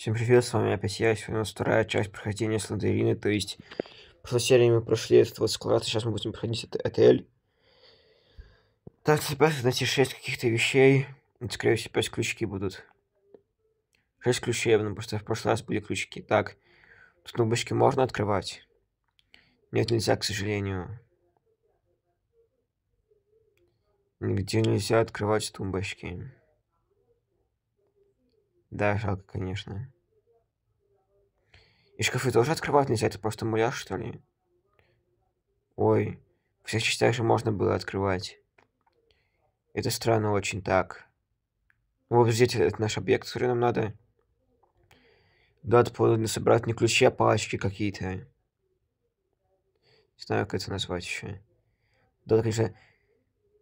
Всем привет, с вами опять я, сегодня у нас вторая часть прохождения Слендерины, то есть после серии мы прошли этот вот склад, сейчас мы будем проходить этот отель. Так, опять найти 6 каких-то вещей, скорее всего 5 ключики будут. 6 ключей, потому что в прошлый раз были ключики. Так, тут нубочки можно открывать? Нет, нельзя, к сожалению. Нигде нельзя открывать тумбочки. Да, жалко, конечно. И шкафы тоже открывать нельзя, это просто муляж, что ли? Ой, в всех частях же можно было открывать. Это странно очень так. вот, здесь это наш объект, который нам надо. Да, дополнительно собрать не ключи, а палочки какие-то. Не знаю, как это назвать еще. Да, конечно,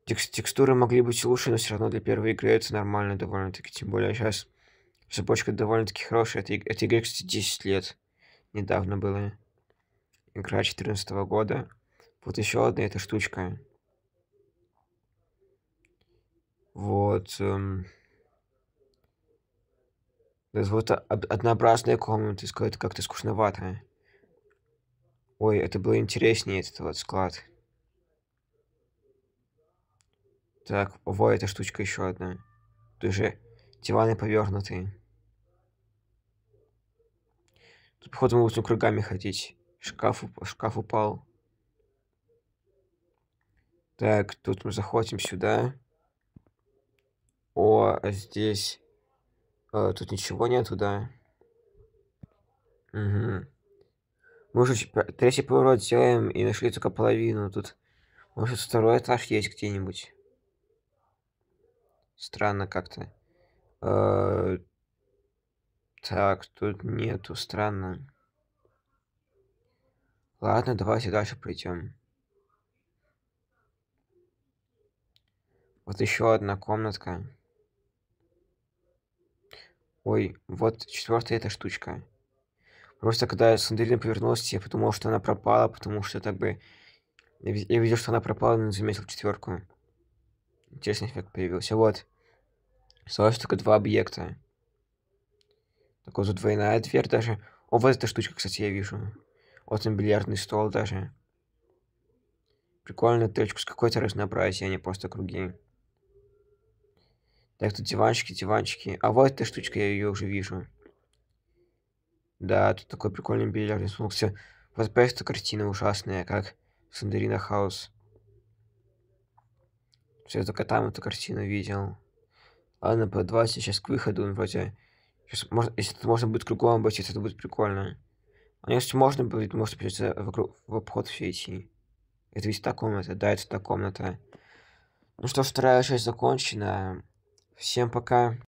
текст текстуры могли быть лучше, но все равно для первой игры это нормально довольно-таки. Тем более, сейчас Цепочка довольно-таки хорошая. Это, это игра, кстати, 10 лет. Недавно была. Игра 14 года. Вот еще одна эта штучка. Вот. Эм... То вот однообразная комната, из какой как-то скучновато. Ой, это было интереснее, этот вот склад. Так, во, эта штучка еще одна. Ты же диваны повернутые. Походу мы будем кругами ходить. Шкаф, шкаф упал. Так, тут мы заходим сюда. О, а здесь... А, тут ничего нету, да? Угу. Мы уже типа, третий поворот делаем и нашли только половину. Тут, может, второй этаж есть где-нибудь. Странно как-то. Э, так, тут нету, странно. Ладно, давайте дальше пройдем. Вот еще одна комнатка. Ой, вот четвертая эта штучка. Просто когда Сандрина повернулась, я подумал, что она пропала, потому что так бы... Я видел, что она пропала, но заметил четверку. Интересный эффект появился. Вот. Осталось только два объекта. Такой вот двойная дверь даже. О, вот эта штучка, кстати, я вижу. Вот он, бильярдный стол даже. прикольная точка с какой-то разнообразие, а не просто круги. Так, тут диванчики, диванчики. А вот эта штучка, я ее уже вижу. Да, тут такой прикольный бильярдный стол. Все, вот просто картина ужасная, как Сандерина Хаус. Все, только там эту картину видел. Ладно, по 20 сейчас к выходу, он вроде Сейчас, можно, если это можно будет кругом обойтись, это будет прикольно. А если можно будет, может придется вокруг, в обход все идти. Это ведь та комната, да, это та комната. Ну что ж, вторая часть закончена. Всем пока.